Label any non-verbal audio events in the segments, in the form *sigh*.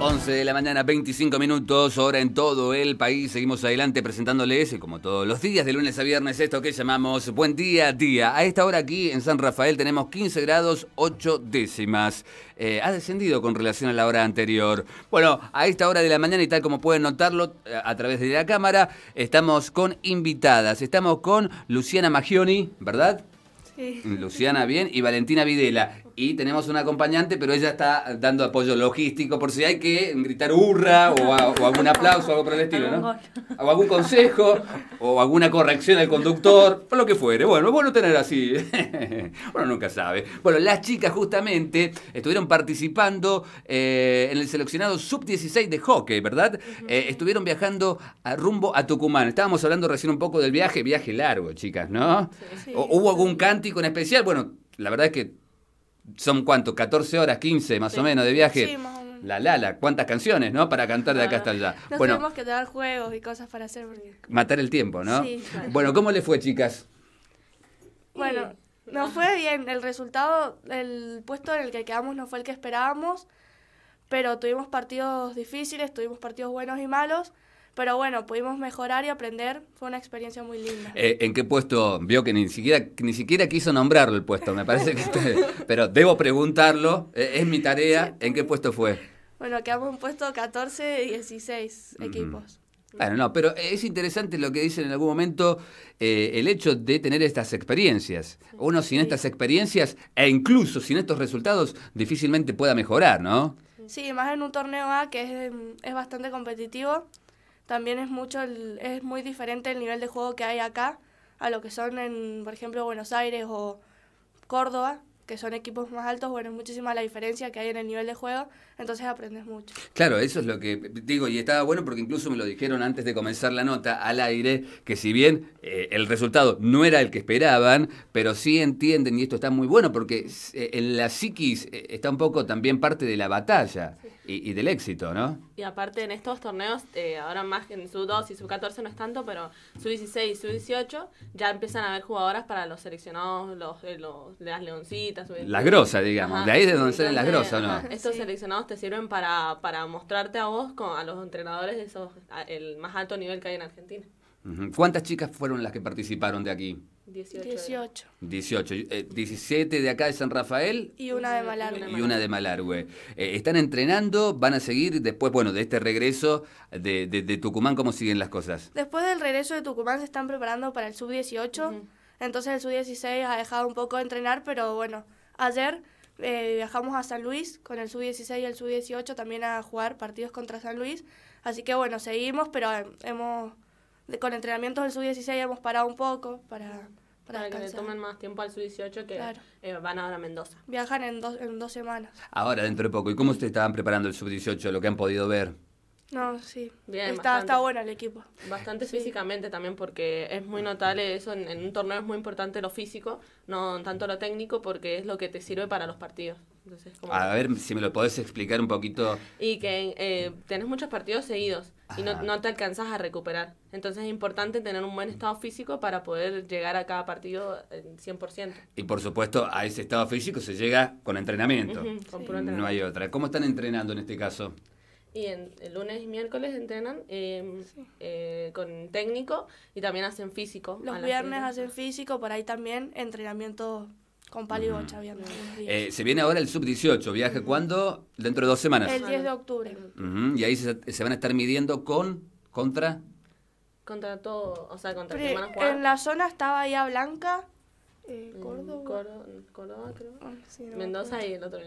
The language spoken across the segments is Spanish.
11 de la mañana, 25 minutos, hora en todo el país. Seguimos adelante presentándoles, como todos los días, de lunes a viernes, esto que llamamos Buen Día Día. A esta hora aquí en San Rafael tenemos 15 grados 8 décimas. Eh, ha descendido con relación a la hora anterior. Bueno, a esta hora de la mañana y tal como pueden notarlo eh, a través de la cámara, estamos con invitadas. Estamos con Luciana Magioni, ¿verdad? Sí. Luciana, bien, y Valentina Videla y tenemos una acompañante, pero ella está dando apoyo logístico por si hay que gritar hurra o, algún aplauso, o algo por el estilo, ¿no? O algún consejo o alguna corrección al conductor, o lo que fuere. Bueno, es bueno tener así. bueno, *laughs* nunca sabe. Bueno, las chicas justamente estuvieron participando eh, en el seleccionado sub-16 de hockey, ¿verdad? Eh, estuvieron viajando a, rumbo a Tucumán. Estábamos hablando recién un poco del viaje, viaje largo, chicas, ¿no? ¿Hubo algún cántico en especial? Bueno, la verdad es que son cuánto, 14 horas, 15 más o menos de viaje. Sí, más La Lala, cuántas canciones, ¿no? Para cantar de acá hasta allá. Nos bueno, tuvimos que dar juegos y cosas para hacer. Matar el tiempo, ¿no? Sí, Bueno, ¿cómo le fue, chicas? Bueno, no fue bien. El resultado, el puesto en el que quedamos no fue el que esperábamos, pero tuvimos partidos difíciles, tuvimos partidos buenos y malos. Pero bueno, pudimos mejorar y aprender. Fue una experiencia muy linda. Eh, ¿En qué puesto? Vio que ni siquiera, ni siquiera quiso nombrarlo el puesto, me parece que... pero debo preguntarlo, eh, es mi tarea. ¿En qué puesto fue? Bueno, quedamos en puesto 14 y 16 equipos. Bueno, no, pero es interesante lo que dicen en algún momento eh, el hecho de tener estas experiencias. Uno sin estas experiencias e incluso sin estos resultados difícilmente pueda mejorar, ¿no? Sí, más en un torneo A que es, es bastante competitivo también es mucho, es muy diferente el nivel de juego que hay acá a lo que son en, por ejemplo, Buenos Aires o Córdoba, que son equipos más altos, bueno, es muchísima la diferencia que hay en el nivel de juego, entonces aprendes mucho. Claro, eso es lo que digo, y estaba bueno porque incluso me lo dijeron antes de comenzar la nota al aire, que si bien eh, el resultado no era el que esperaban, pero sí entienden, y esto está muy bueno, porque eh, en la psiquis eh, está un poco también parte de la batalla y, del éxito, ¿no? Y aparte en estos torneos, ahora más que en su 2 y su 14 no es tanto, pero su 16 y su 18 ya empiezan a haber jugadoras para los seleccionados, los, los las leoncitas, las grosas, digamos. De ahí es donde salen las grosas, ¿no? Estos seleccionados te sirven para, para mostrarte a vos, a los entrenadores de esos, el más alto nivel que hay en Argentina. ¿Cuántas chicas fueron las que participaron de aquí? 18. 18. 18. 17 de acá de San Rafael. Y una de Malargüe. Y una de Malargüe. Eh, están entrenando, van a seguir después, bueno, de este regreso de, Tucumán, ¿cómo siguen las cosas? Después del regreso de Tucumán se están preparando para el sub-18. Entonces el sub-16 ha dejado un poco de entrenar, pero bueno, ayer eh, viajamos a San Luis con el sub-16 y el sub-18 también a jugar partidos contra San Luis. Así que bueno, seguimos, pero hemos con entrenamientos del sub-16 hemos parado un poco para... Para, que le tomen más tiempo al sub-18 que eh, van ahora a Mendoza. Viajan en dos, en dos semanas. Ahora, dentro de poco. ¿Y cómo ustedes estaban preparando el sub-18, lo que han podido ver? No, sí. está, bastante, está bueno el equipo. Bastante físicamente también, porque es muy notable eso. En, un torneo es muy importante lo físico, no tanto lo técnico, porque es lo que te sirve para los partidos. a ver si me lo podés explicar un poquito. Y que eh, tenés muchos partidos seguidos y no, te alcanzas a recuperar. Entonces es importante tener un buen estado físico para poder llegar a cada partido 100%. Y por supuesto, a ese estado físico se llega con entrenamiento. No hay otra. ¿Cómo están entrenando en este caso? y el lunes y miércoles entrenan em, eh, con técnico y también hacen físico. Los viernes hacen físico, por ahí también entrenamiento con palo uh -huh. se viene ahora el sub-18, viaje cuándo? Dentro de dos semanas. El 10 de octubre. Y ahí se, van a estar midiendo con, contra... Contra todo, o sea, contra Pero, En la zona estaba ya Blanca, eh, mm, Córdoba. Mm, Córdoba, creo. Ah, Mendoza y el otro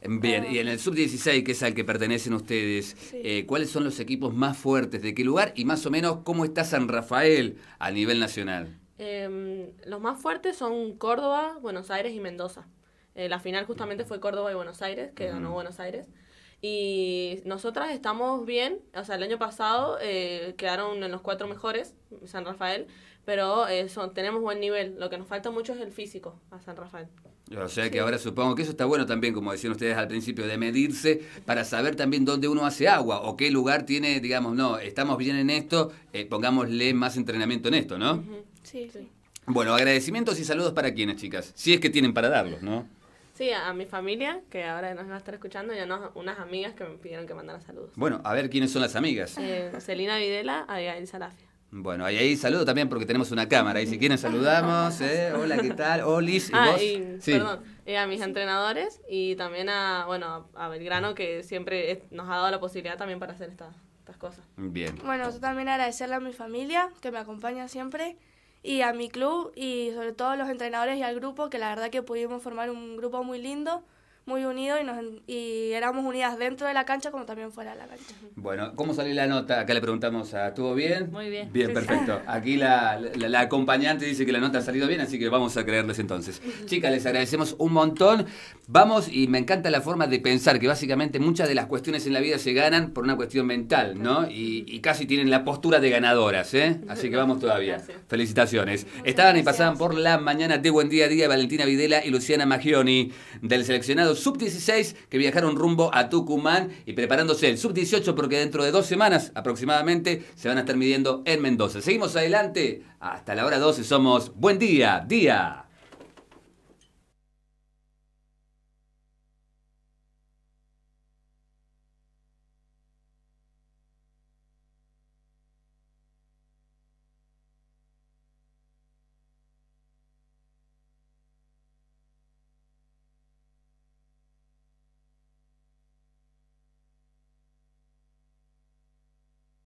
em, Bien, y en el sub-16, que es al que pertenecen ustedes, eh, ¿cuáles son los equipos más fuertes? ¿De qué lugar? Y más o menos, ¿cómo está San Rafael a nivel nacional? Em, los más fuertes son Córdoba, Buenos Aires y Mendoza. Eh, la final justamente fue Córdoba y Buenos Aires, que ganó Buenos Aires. Y nosotras estamos bien, o sea, el año pasado eh, quedaron en los cuatro mejores, San Rafael, pero eh, son, tenemos buen nivel. Lo que nos falta mucho es el físico a San Rafael. O sea que ahora supongo que eso está bueno también, como decían ustedes al principio, de medirse para saber también dónde uno hace agua o qué lugar tiene, digamos, no, estamos bien en esto, eh, pongámosle más entrenamiento en esto, ¿no? sí, sí. Bueno, agradecimientos y saludos para quienes, chicas, si es que tienen para darlos, ¿no? Sí, a, mi familia, que ahora nos va a estar escuchando, y a unas amigas que me pidieron que mandara saludos. Bueno, a ver quiénes son las amigas. Eh, Celina Videla, Abigail Salafia. Bueno, y ahí saludo también porque tenemos una cámara. Y si quieren saludamos, ¿eh? Hola, ¿qué tal? Olis, oh, ¿y ah, vos? sí. perdón, y eh, a mis entrenadores y también a, bueno, a Belgrano que siempre nos ha dado la posibilidad también para hacer estas cosas. Bien. Bueno, yo también agradecerle a mi familia que me acompaña siempre y a mi club y sobre todo a los entrenadores y al grupo, que la verdad que pudimos formar un grupo muy lindo muy unidos y, nos, y éramos unidas dentro de la cancha como también fuera de la cancha. Bueno, ¿cómo salió la nota? Acá le preguntamos a... ¿Estuvo bien? Muy bien. Bien, perfecto. Aquí la, acompañante dice que la nota ha salido bien, así que vamos a creerles entonces. *laughs* Chicas, les agradecemos un montón. Vamos, y me encanta la forma de pensar, que básicamente muchas de las cuestiones en la vida se ganan por una cuestión mental, ¿no? Y, y casi tienen la postura de ganadoras, ¿eh? Así que vamos todavía. Felicitaciones. Estaban y pasaban por la mañana de Buen Día a Día Valentina Videla y Luciana Magioni del seleccionado sub-16 que viajaron rumbo a Tucumán y preparándose el sub-18 porque dentro de dos semanas aproximadamente se van a estar midiendo en Mendoza. Seguimos adelante hasta la hora 12, somos Buen Día, Día.